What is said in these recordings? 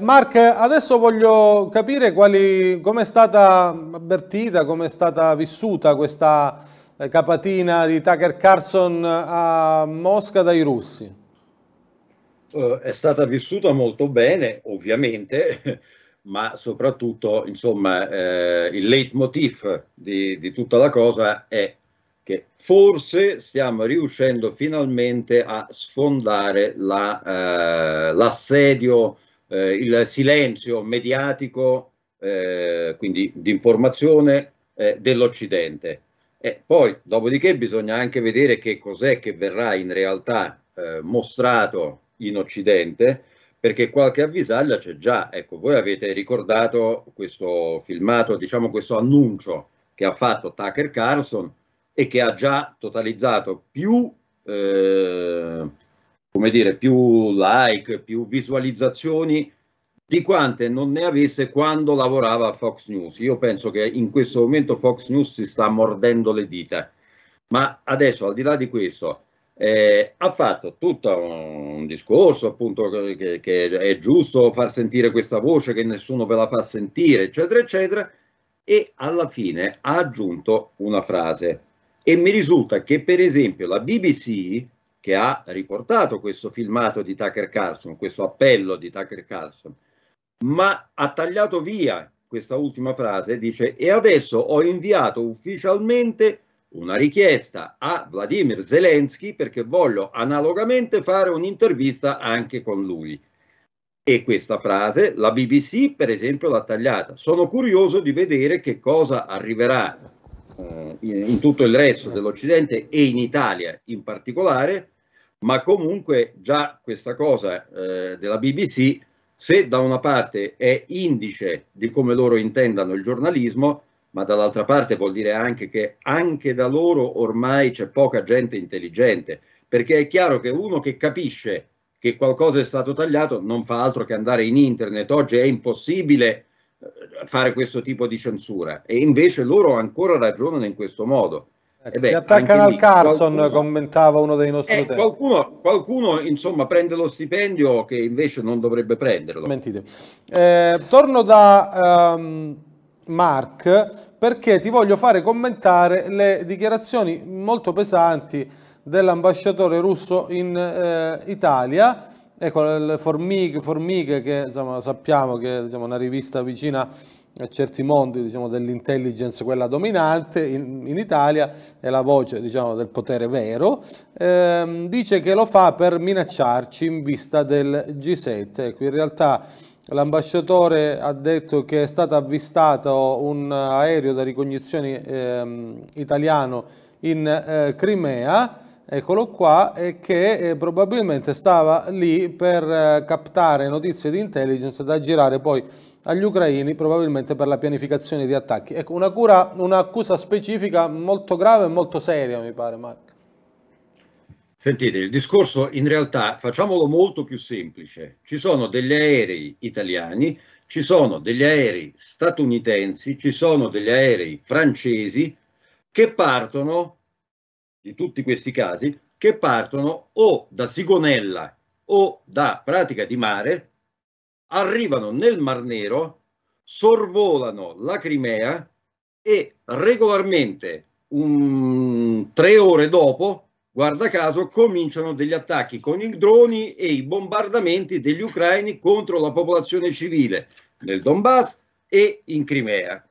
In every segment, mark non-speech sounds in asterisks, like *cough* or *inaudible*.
Mark, adesso voglio capire come è stata avvertita, come è stata vissuta questa eh, capatina di Tucker Carlson a Mosca dai russi. Eh, è stata vissuta molto bene, ovviamente, *laughs* ma soprattutto, insomma, eh, il leitmotiv di, di tutta la cosa è che forse stiamo riuscendo finalmente a sfondare l'assedio la, eh, eh, il silenzio mediatico, eh, quindi di informazione eh, dell'Occidente. E poi, dopodiché, bisogna anche vedere che cos'è che verrà in realtà eh, mostrato in Occidente, perché qualche avvisaglia c'è già. Ecco, voi avete ricordato questo filmato, diciamo questo annuncio che ha fatto Tucker Carlson e che ha già totalizzato più eh, come dire, più like, più visualizzazioni di quante non ne avesse quando lavorava a Fox News. Io penso che in questo momento Fox News si sta mordendo le dita. Ma adesso, al di là di questo, eh, ha fatto tutto un discorso appunto che, che, è giusto far sentire questa voce che nessuno ve la fa sentire eccetera eccetera e alla fine ha aggiunto una frase e mi risulta che per esempio la BBC che ha riportato questo filmato di Tucker Carlson, questo appello di Tucker Carlson, ma ha tagliato via questa ultima frase, dice e adesso ho inviato ufficialmente una richiesta a Vladimir Zelensky perché voglio analogamente fare un'intervista anche con lui. E questa frase la BBC per esempio l'ha tagliata. Sono curioso di vedere che cosa arriverà eh, in tutto il resto dell'Occidente e in Italia in particolare ma comunque già questa cosa eh, della BBC, se da una parte è indice di come loro intendano il giornalismo, ma dall'altra parte vuol dire anche che anche da loro ormai c'è poca gente intelligente, perché è chiaro che uno che capisce che qualcosa è stato tagliato non fa altro che andare in internet, oggi è impossibile eh, fare questo tipo di censura e invece loro ancora ragionano in questo modo. Ecco, beh, si attaccano al Carson, qualcuno, commentava uno dei nostri eh, qualcuno, qualcuno, insomma, prende lo stipendio che invece non dovrebbe prenderlo. Mentite. Eh, torno da um, Mark perché ti voglio fare commentare le dichiarazioni molto pesanti dell'ambasciatore russo in eh, Italia. Ecco, Formiche, Formiche che insomma, sappiamo che è diciamo, una rivista vicina a certi mondi diciamo, dell'intelligence quella dominante in, in, Italia è la voce diciamo, del potere vero, ehm, dice che lo fa per minacciarci in vista del G7. Ecco, in realtà l'ambasciatore ha detto che è stato avvistato un aereo da ricognizione ehm, italiano in eh, Crimea, eccolo qua, e che eh, probabilmente stava lì per eh, captare notizie di intelligence da girare poi agli ucraini probabilmente per la pianificazione di attacchi. Ecco, una cura, un'accusa specifica molto grave e molto seria, mi pare, Mark. Sentite, il discorso in realtà facciamolo molto più semplice. Ci sono degli aerei italiani, ci sono degli aerei statunitensi, ci sono degli aerei francesi che partono, di tutti questi casi, che partono o da Sigonella o da Pratica di Mare arrivano nel Mar Nero, sorvolano la Crimea e regolarmente un, tre ore dopo, guarda caso, cominciano degli attacchi con i droni e i bombardamenti degli ucraini contro la popolazione civile nel Donbass e in Crimea.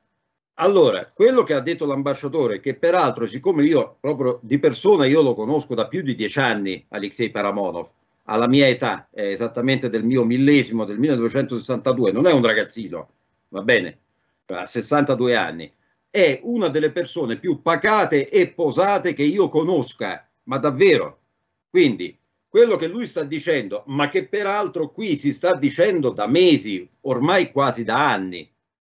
Allora, quello che ha detto l'ambasciatore, che peraltro, siccome io proprio di persona io lo conosco da più di dieci anni, Alexei Paramonov, alla mia età, eh, esattamente del mio millesimo, del 1962, non è un ragazzino, va bene, ha 62 anni, è una delle persone più pacate e posate che io conosca, ma davvero. Quindi quello che lui sta dicendo, ma che peraltro qui si sta dicendo da mesi, ormai quasi da anni,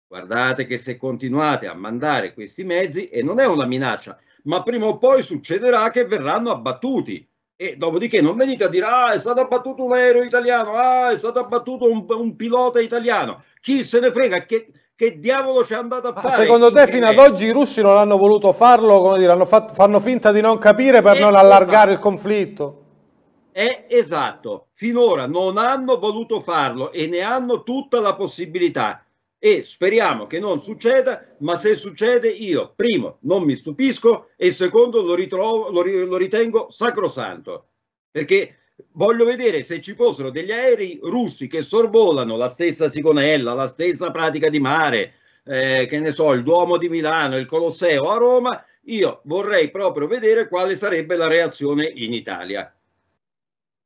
guardate che se continuate a mandare questi mezzi, e non è una minaccia, ma prima o poi succederà che verranno abbattuti e dopodiché non venite a dire, ah, è stato abbattuto un aereo italiano, ah, è stato abbattuto un, un pilota italiano. Chi se ne frega? Che, che diavolo c'è andato a fare? Ah, secondo te fino ad eh. oggi i russi non hanno voluto farlo, come dire, hanno fatto, fanno finta di non capire per è eh, non allargare esatto. il conflitto? È eh, esatto, finora non hanno voluto farlo e ne hanno tutta la possibilità e speriamo che non succeda, ma se succede io, primo, non mi stupisco e secondo lo, ritrovo, lo, lo ritengo sacrosanto, perché voglio vedere se ci fossero degli aerei russi che sorvolano la stessa Sigonella, la stessa pratica di mare, eh, che ne so, il Duomo di Milano, il Colosseo a Roma, io vorrei proprio vedere quale sarebbe la reazione in Italia.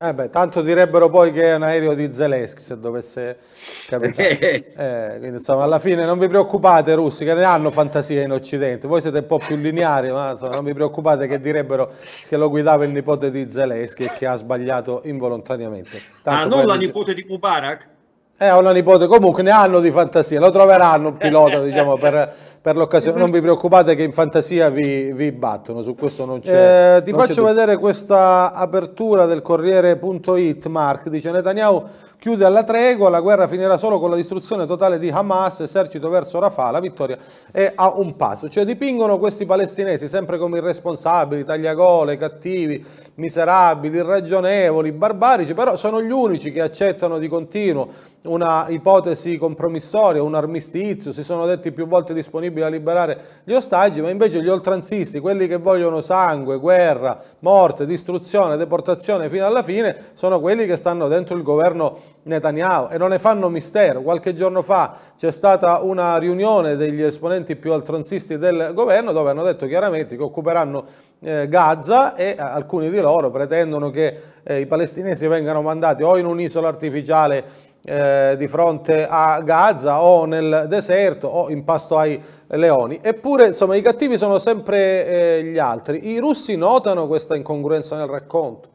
Eh beh, tanto direbbero poi che è un aereo di Zelensky se dovesse capire. *laughs* Eh. eh, quindi insomma, alla fine non vi preoccupate russi che ne hanno fantasia in Occidente, voi siete un po' più lineari, ma insomma, non vi preoccupate che direbbero che lo guidava il nipote di Zelensky e che ha sbagliato involontariamente. Ah, tanto ah, non la nipote di Mubarak? Eh, ho una nipote, comunque ne hanno di fantasia, lo troveranno un *laughs* pilota diciamo, per, per l'occasione, non vi preoccupate che in fantasia vi, vi battono, su questo non c'è... Eh, ti non faccio vedere questa apertura del Corriere.it, Mark, dice Netanyahu Chiude alla tregua, la guerra finirà solo con la distruzione totale di Hamas, esercito verso Rafah, la vittoria è a un passo. Cioè dipingono questi palestinesi sempre come irresponsabili, tagliagole, cattivi, miserabili, irragionevoli, barbarici, però sono gli unici che accettano di continuo una ipotesi compromissoria, un armistizio, si sono detti più volte disponibili a liberare gli ostaggi, ma invece gli oltranzisti, quelli che vogliono sangue, guerra, morte, distruzione, deportazione fino alla fine, sono quelli che stanno dentro il governo Netanyahu e non ne fanno mistero. Qualche giorno fa c'è stata una riunione degli esponenti più altranzisti del governo dove hanno detto chiaramente che occuperanno eh, Gaza e eh, alcuni di loro pretendono che eh, i palestinesi vengano mandati o in un'isola artificiale eh, di fronte a Gaza o nel deserto o in pasto ai leoni. Eppure insomma, i cattivi sono sempre eh, gli altri. I russi notano questa incongruenza nel racconto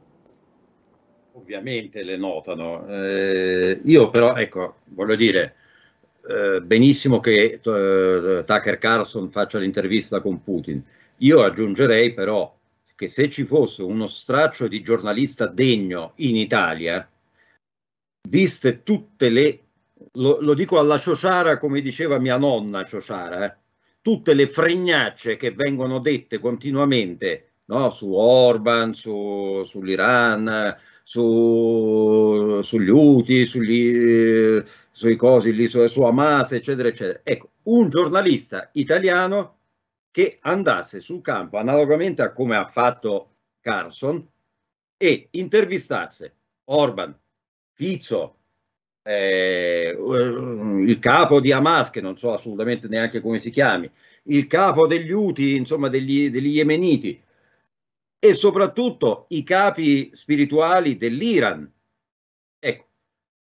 ovviamente le notano. Eh, io però, ecco, voglio dire, eh, benissimo che eh, Tucker Carlson faccia l'intervista con Putin. Io aggiungerei però che se ci fosse uno straccio di giornalista degno in Italia, viste tutte le, lo, lo dico alla Ciociara come diceva mia nonna Ciociara, eh, tutte le fregnacce che vengono dette continuamente no, su Orban, su, sull'Iran, su, sugli Uti, sugli, sui cosi lì, su, su Hamas, eccetera, eccetera. Ecco, un giornalista italiano che andasse sul campo, analogamente a come ha fatto Carson, e intervistasse Orban, Fizzo, eh, il capo di Hamas, che non so assolutamente neanche come si chiami, il capo degli UTI, insomma degli, degli yemeniti, e soprattutto i capi spirituali dell'Iran. Ecco,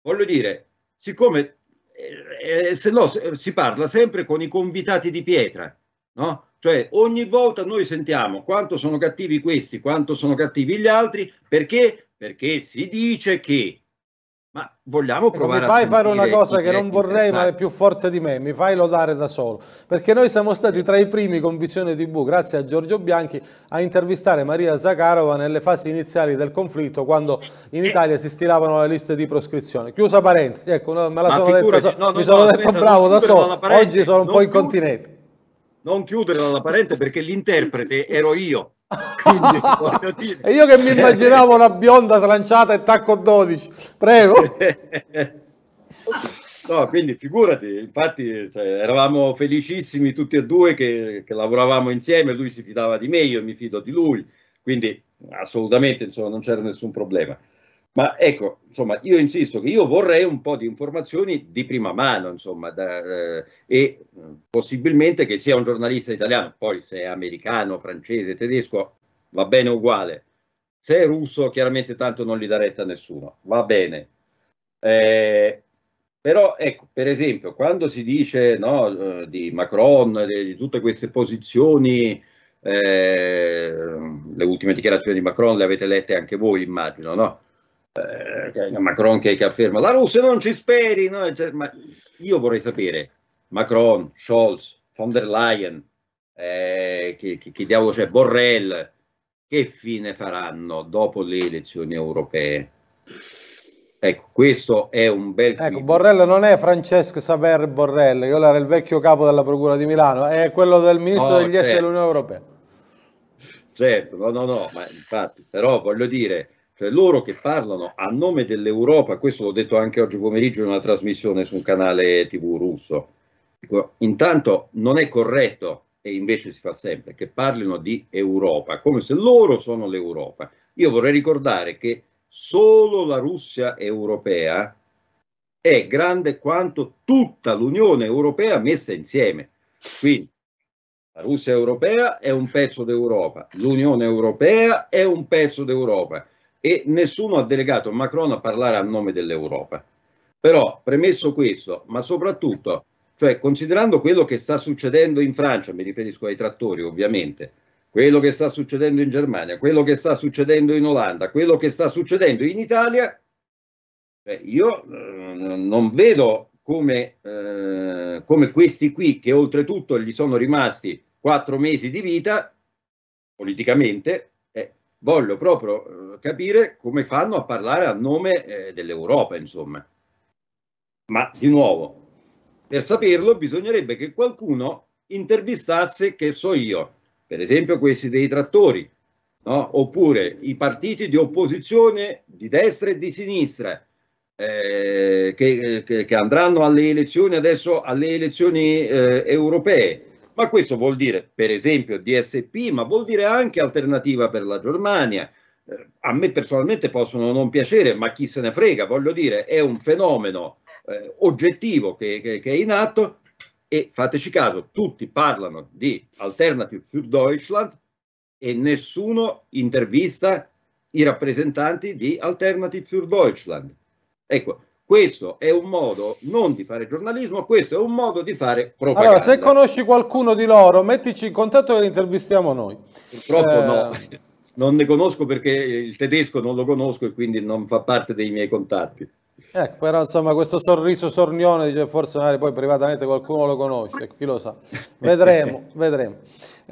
voglio dire, siccome eh, eh se no si parla sempre con i convitati di pietra, no? Cioè ogni volta noi sentiamo quanto sono cattivi questi, quanto sono cattivi gli altri, perché? Perché si dice che ma vogliamo provare ecco, Mi fai fare una cosa che non vorrei, ma è più forte di me, mi fai lodare da solo. Perché noi siamo stati tra i primi con Visione TV, grazie a Giorgio Bianchi, a intervistare Maria Zakharova nelle fasi iniziali del conflitto, quando in eh. Italia si stilavano le liste di proscrizione. Chiusa parentesi, ecco, me la sono figurati, detto, no, mi sono detto no, bravo da solo, oggi sono un po' incontinente. Non chiudere dalla parente perché l'interprete ero io quindi, *laughs* dire... e io che mi immaginavo una bionda slanciata e tacco 12, prego. No, quindi figurati, infatti cioè, eravamo felicissimi tutti e due che, che, lavoravamo insieme, lui si fidava di me, io mi fido di lui, quindi assolutamente insomma, non c'era nessun problema. Ma ecco, insomma, io insisto che io vorrei un po' di informazioni di prima mano, insomma, da, eh, e eh, possibilmente che sia un giornalista italiano, poi se è americano, francese, tedesco, va bene uguale. Se è russo, chiaramente tanto non gli dà retta a nessuno, va bene. Eh, però ecco, per esempio, quando si dice no, eh, di Macron, di tutte queste posizioni, eh, le ultime dichiarazioni di Macron le avete lette anche voi, immagino, no? eh, Macron che, che, afferma la Russia non ci speri, no? Cioè, ma io vorrei sapere Macron, Scholz, von der Leyen, eh, che, che, diavolo c'è, Borrell, che fine faranno dopo le elezioni europee? Ecco, questo è un bel... Ecco, film. Borrello non è Francesco Saver Borrello, che era il vecchio capo della Procura di Milano, è quello del ministro oh, degli certo. esteri dell'Unione Europea. Certo, no, no, no, ma infatti, però voglio dire, cioè loro che parlano a nome dell'Europa, questo l'ho detto anche oggi pomeriggio in una trasmissione su un canale tv russo, dico, intanto non è corretto, e invece si fa sempre, che parlino di Europa, come se loro sono l'Europa. Io vorrei ricordare che solo la Russia europea è grande quanto tutta l'Unione europea messa insieme. Quindi la Russia europea è un pezzo d'Europa, l'Unione europea è un pezzo d'Europa e nessuno ha delegato Macron a parlare a nome dell'Europa. Però, premesso questo, ma soprattutto, cioè, considerando quello che sta succedendo in Francia, mi riferisco ai trattori ovviamente, quello che sta succedendo in Germania, quello che sta succedendo in Olanda, quello che sta succedendo in Italia, cioè, io eh, non vedo come, eh, come questi qui, che oltretutto gli sono rimasti quattro mesi di vita, politicamente, voglio proprio eh, capire come fanno a parlare a nome eh, dell'Europa, insomma. Ma di nuovo, per saperlo bisognerebbe che qualcuno intervistasse, che so io, per esempio questi dei trattori, no? oppure i partiti di opposizione di destra e di sinistra, eh, che, che, che, andranno alle elezioni adesso, alle elezioni eh, europee, ma questo vuol dire, per esempio, DSP, ma vuol dire anche alternativa per la Germania. Eh, a me personalmente possono non piacere, ma chi se ne frega, voglio dire, è un fenomeno eh, oggettivo che, che, che è in atto e fateci caso, tutti parlano di Alternative für Deutschland e nessuno intervista i rappresentanti di Alternative für Deutschland. Ecco, questo è un modo non di fare giornalismo, questo è un modo di fare propaganda. Allora, se conosci qualcuno di loro, mettici in contatto e li intervistiamo noi. Purtroppo eh... no, *laughs* non ne conosco perché il tedesco non lo conosco e quindi non fa parte dei miei contatti. Ecco, però insomma questo sorriso sornione dice forse magari poi privatamente qualcuno lo conosce, chi lo sa. *laughs* Vedremo, vedremo.